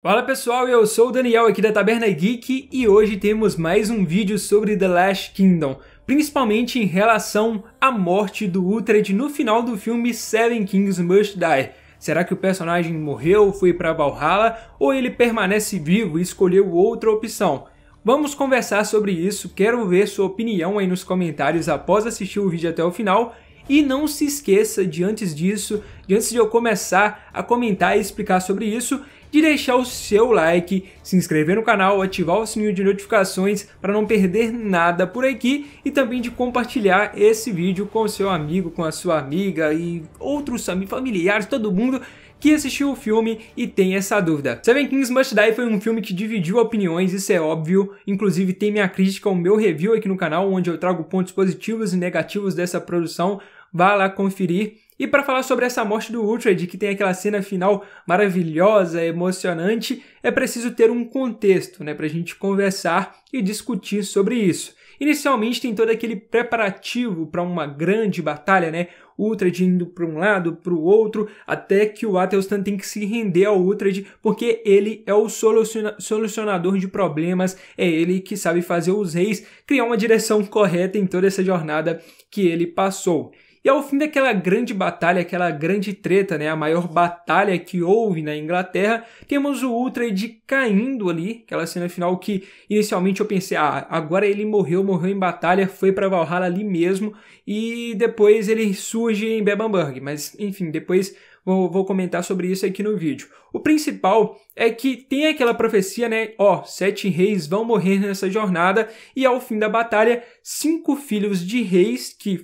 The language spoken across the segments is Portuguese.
Fala pessoal, eu sou o Daniel aqui da Taberna Geek e hoje temos mais um vídeo sobre The Last Kingdom, principalmente em relação à morte do Uhtred no final do filme Seven Kings Must Die. Será que o personagem morreu, foi para Valhalla ou ele permanece vivo e escolheu outra opção? Vamos conversar sobre isso, quero ver sua opinião aí nos comentários após assistir o vídeo até o final e não se esqueça de antes disso, de antes de eu começar a comentar e explicar sobre isso, de deixar o seu like, se inscrever no canal, ativar o sininho de notificações para não perder nada por aqui e também de compartilhar esse vídeo com o seu amigo, com a sua amiga e outros familiares, todo mundo que assistiu o filme e tem essa dúvida. Seven Kings Must Die foi um filme que dividiu opiniões, isso é óbvio. Inclusive tem minha crítica, o meu review aqui no canal, onde eu trago pontos positivos e negativos dessa produção, vá lá conferir. E para falar sobre essa morte do Ultrad, que tem aquela cena final maravilhosa, emocionante, é preciso ter um contexto, né, para a gente conversar e discutir sobre isso. Inicialmente tem todo aquele preparativo para uma grande batalha, né? Ultrad indo para um lado, para o outro, até que o Athelstan tem que se render ao Ultrad, porque ele é o solucionador de problemas, é ele que sabe fazer os reis criar uma direção correta em toda essa jornada que ele passou. E ao é fim daquela grande batalha, aquela grande treta, né, a maior batalha que houve na Inglaterra, temos o de caindo ali, aquela cena final que inicialmente eu pensei, ah, agora ele morreu, morreu em batalha, foi para Valhalla ali mesmo, e depois ele surge em Bebamburg, mas enfim, depois vou, vou comentar sobre isso aqui no vídeo. O principal é que tem aquela profecia, né? Ó, sete reis vão morrer nessa jornada, e ao fim da batalha, cinco filhos de reis, que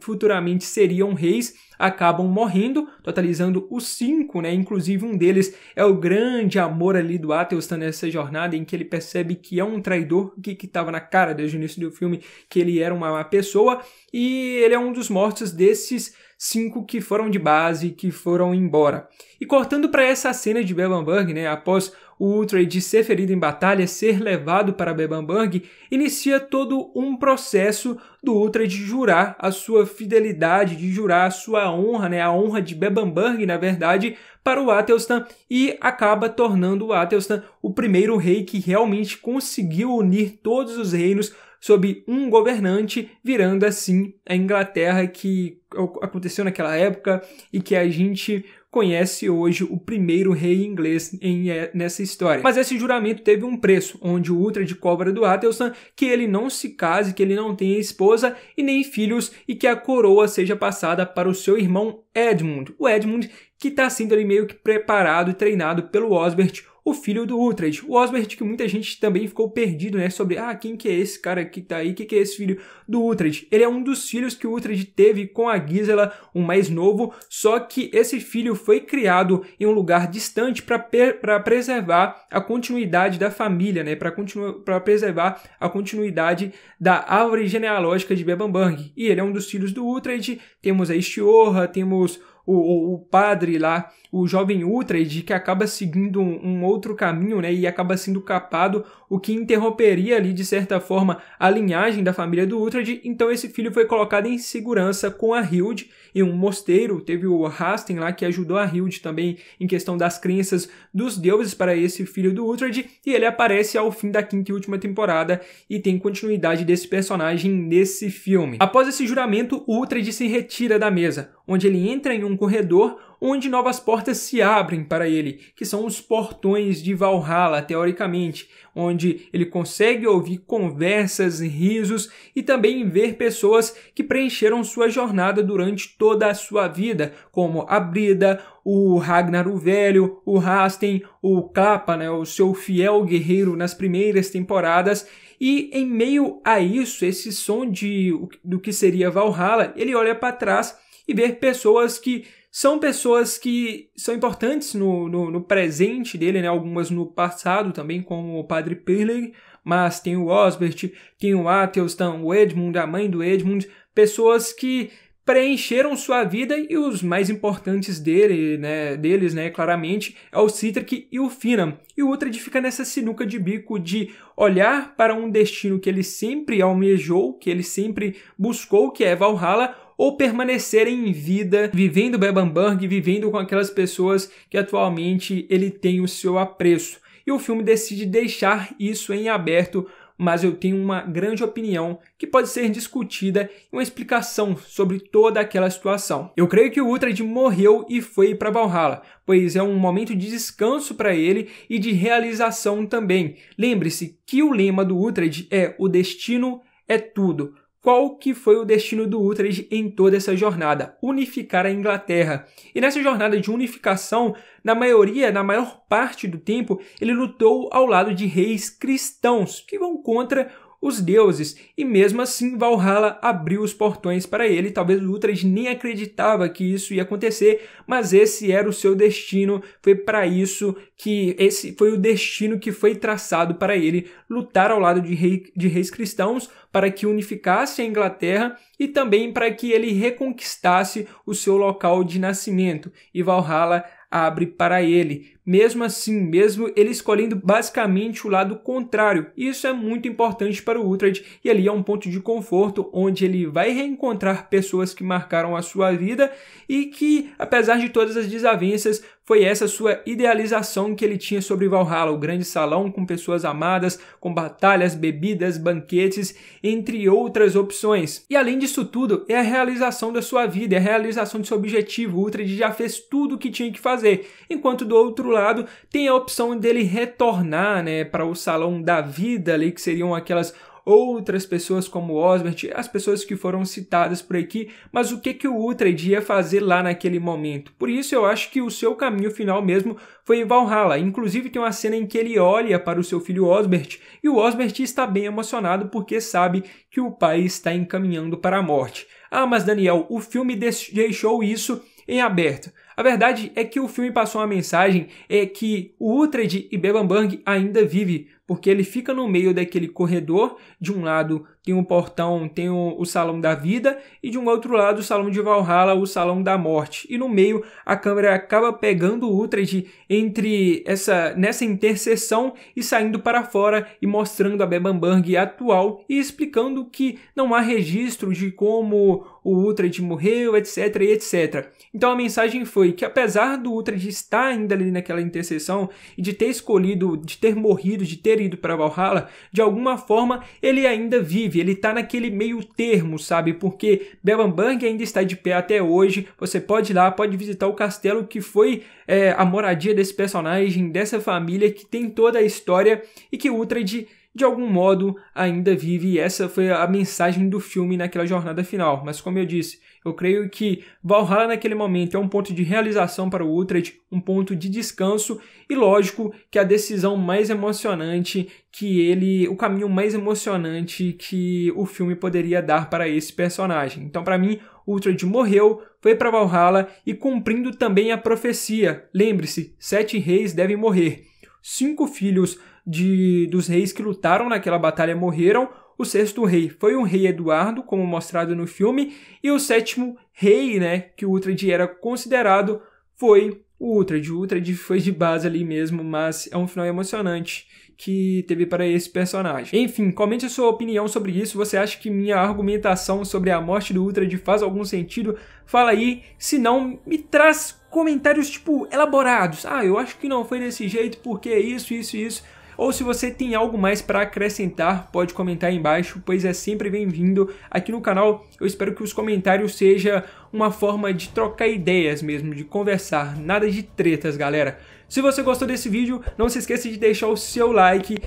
futuramente seriam reis, acabam morrendo, totalizando os cinco, né? Inclusive um deles é o grande amor ali do Atelstan nessa jornada, em que ele percebe que é um traidor, que estava na cara desde o início do filme que ele era uma pessoa, e ele é um dos mortos desses cinco que foram de base, que foram embora. E cortando para essa cena de Bebamburg, né, após o Uhtred ser ferido em batalha, ser levado para Bebamburg, inicia todo um processo do Uhtred jurar a sua fidelidade, de jurar a sua honra, né, a honra de Bebamburg, na verdade, para o Athelstan e acaba tornando o Athelstan o primeiro rei que realmente conseguiu unir todos os reinos sob um governante, virando assim a Inglaterra que aconteceu naquela época e que a gente conhece hoje o primeiro rei inglês em, é, nessa história. Mas esse juramento teve um preço, onde o Ultra de cobra do Athelstan que ele não se case, que ele não tenha esposa e nem filhos e que a coroa seja passada para o seu irmão Edmund. O Edmund que está sendo ali meio que preparado e treinado pelo Osbert, o filho do Utrecht, o Osbert, que muita gente também ficou perdido, né, sobre, ah, quem que é esse cara que tá aí, quem que é esse filho do Utrecht? Ele é um dos filhos que o Utrecht teve com a Gisela, um mais novo, só que esse filho foi criado em um lugar distante para preservar a continuidade da família, né, para preservar a continuidade da árvore genealógica de Bebambang. E ele é um dos filhos do Utrecht, temos a Estiorra, temos o, o padre lá, o jovem Uhtred, que acaba seguindo um, um, outro caminho, né, e acaba sendo capado, o que interromperia ali, de certa forma, a linhagem da família do Uhtred, então esse filho foi colocado em segurança com a Hild, em um mosteiro, teve o Hasten lá, que ajudou a Hild também em questão das crenças dos deuses para esse filho do Uhtred, e ele aparece ao fim da quinta e última temporada, e tem continuidade desse personagem nesse filme. Após esse juramento, o Uhtred se retira da mesa, onde ele entra em um um corredor onde novas portas se abrem para ele, que são os portões de Valhalla, teoricamente, onde ele consegue ouvir conversas, risos e também ver pessoas que preencheram sua jornada durante toda a sua vida, como a Brida, o Ragnar o Velho, o Rasten, o Kappa, né, o seu fiel guerreiro nas primeiras temporadas, e em meio a isso, esse som de, do que seria Valhalla, ele olha para trás e ver pessoas que são pessoas que são importantes no, no, no presente dele, né? algumas no passado também, como o Padre Pirling, mas tem o Osbert, tem o Athelstan, o Edmund, a mãe do Edmund, pessoas que preencheram sua vida e os mais importantes dele, né, deles, né, claramente, é o Citric e o Finam. E o Utrid fica nessa sinuca de bico de olhar para um destino que ele sempre almejou, que ele sempre buscou, que é Valhalla, ou permanecerem em vida, vivendo Bebamburg, vivendo com aquelas pessoas que atualmente ele tem o seu apreço. E o filme decide deixar isso em aberto, mas eu tenho uma grande opinião que pode ser discutida e uma explicação sobre toda aquela situação. Eu creio que o Uhtred morreu e foi para Valhalla, pois é um momento de descanso para ele e de realização também. Lembre-se que o lema do Uhtred é o destino é tudo qual que foi o destino do Utrecht em toda essa jornada, unificar a Inglaterra. E nessa jornada de unificação, na maioria, na maior parte do tempo, ele lutou ao lado de reis cristãos, que vão contra os deuses, e mesmo assim Valhalla abriu os portões para ele. Talvez o nem acreditava que isso ia acontecer, mas esse era o seu destino, foi para isso que esse foi o destino que foi traçado para ele, lutar ao lado de, rei, de reis cristãos para que unificasse a Inglaterra e também para que ele reconquistasse o seu local de nascimento. E Valhalla abre para ele mesmo assim, mesmo ele escolhendo basicamente o lado contrário. Isso é muito importante para o Uhtred e ali é um ponto de conforto onde ele vai reencontrar pessoas que marcaram a sua vida e que, apesar de todas as desavenças, foi essa sua idealização que ele tinha sobre Valhalla, o grande salão com pessoas amadas, com batalhas, bebidas, banquetes, entre outras opções. E além disso tudo, é a realização da sua vida, é a realização do seu objetivo. O Uhtred já fez tudo o que tinha que fazer, enquanto do outro lado, tem a opção dele retornar né, para o salão da vida ali, que seriam aquelas outras pessoas como Osbert, as pessoas que foram citadas por aqui, mas o que que o Uhtred ia fazer lá naquele momento? Por isso eu acho que o seu caminho final mesmo foi Valhalla. Inclusive tem uma cena em que ele olha para o seu filho Osbert e o Osbert está bem emocionado porque sabe que o pai está encaminhando para a morte. Ah, mas Daniel, o filme deixou isso em aberto. A verdade é que o filme passou uma mensagem é que o Utrecht e Bebamburg ainda vive, porque ele fica no meio daquele corredor. De um lado tem o um portão, tem o, o, salão da vida, e de um outro lado o salão de Valhalla, o salão da morte. E no meio a câmera acaba pegando o Utrecht entre essa nessa interseção e saindo para fora e mostrando a Bebamberg atual e explicando que não há registro de como o Utrecht morreu, etc, etc. Então a mensagem foi que apesar do Utrecht estar ainda ali naquela interseção e de ter escolhido, de ter morrido, de ter ter ido para Valhalla, de alguma forma ele ainda vive, ele está naquele meio termo, sabe? Porque Bevanburg ainda está de pé até hoje, você pode ir lá, pode visitar o castelo que foi é, a moradia desse personagem, dessa família que tem toda a história e que Uhtred de algum modo ainda vive, e essa foi a mensagem do filme naquela jornada final. Mas como eu disse, eu creio que Valhalla naquele momento é um ponto de realização para o Utrecht, um ponto de descanso e lógico que a decisão mais emocionante que ele, o caminho mais emocionante que o filme poderia dar para esse personagem. Então, para mim, Ultrad morreu, foi para Valhalla e cumprindo também a profecia. Lembre-se, sete reis devem morrer. Cinco filhos de, dos reis que lutaram naquela batalha morreram. O sexto rei foi um rei Eduardo, como mostrado no filme, e o sétimo rei, né, que o Uhtred era considerado, foi o Uhtred. O Uhtred foi de base ali mesmo, mas é um final emocionante que teve para esse personagem. Enfim, comente a sua opinião sobre isso. Você acha que minha argumentação sobre a morte do Uhtred faz algum sentido? Fala aí. Se não, me traz comentários, tipo, elaborados. Ah, eu acho que não foi desse jeito, porque isso, isso, isso. Ou se você tem algo mais para acrescentar, pode comentar aí embaixo, pois é sempre bem-vindo aqui no canal. Eu espero que os comentários seja uma forma de trocar ideias mesmo, de conversar, nada de tretas, galera. Se você gostou desse vídeo, não se esqueça de deixar o seu like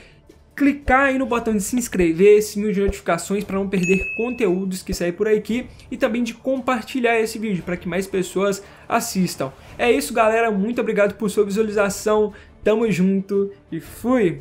clicar aí no botão de se inscrever, sininho de notificações para não perder conteúdos que saem por aqui e também de compartilhar esse vídeo para que mais pessoas assistam. É isso, galera. Muito obrigado por sua visualização. Tamo junto e fui!